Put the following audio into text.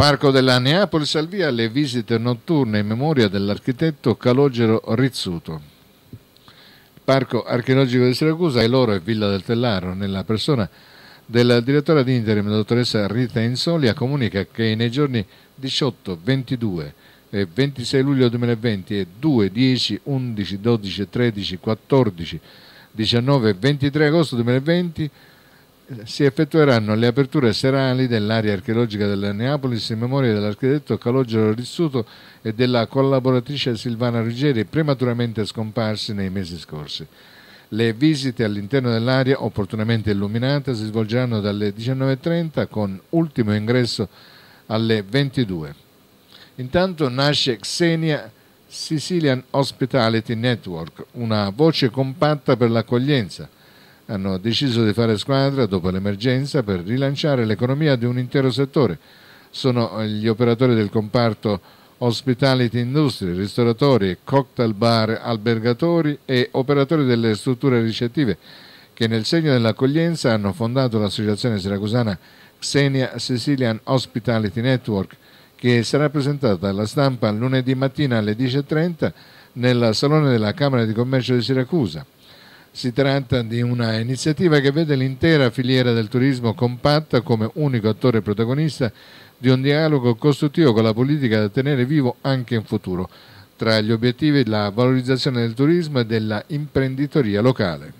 Parco della Neapolis al via le visite notturne in memoria dell'architetto Calogero Rizzuto. Il Parco archeologico di Siracusa e l'oro e Villa del Tellaro. Nella persona del direttore ad interim, la dottoressa Rita Insolia, comunica che nei giorni 18, 22 e 26 luglio 2020 e 2, 10, 11, 12, 13, 14, 19 e 23 agosto 2020 si effettueranno le aperture serali dell'area archeologica della Neapolis in memoria dell'architetto Calogero Rissuto e della collaboratrice Silvana Ruggeri, prematuramente scomparsi nei mesi scorsi. Le visite all'interno dell'area, opportunamente illuminata, si svolgeranno dalle 19.30 con ultimo ingresso alle 22. Intanto nasce Xenia Sicilian Hospitality Network, una voce compatta per l'accoglienza – hanno deciso di fare squadra dopo l'emergenza per rilanciare l'economia di un intero settore. Sono gli operatori del comparto hospitality industry, ristoratori, cocktail bar, albergatori e operatori delle strutture ricettive che nel segno dell'accoglienza hanno fondato l'associazione siracusana Xenia Sicilian Hospitality Network che sarà presentata alla stampa lunedì mattina alle 10.30 nel Salone della Camera di Commercio di Siracusa. Si tratta di una iniziativa che vede l'intera filiera del turismo compatta come unico attore protagonista di un dialogo costruttivo con la politica da tenere vivo anche in futuro. Tra gli obiettivi la valorizzazione del turismo e dell'imprenditoria locale.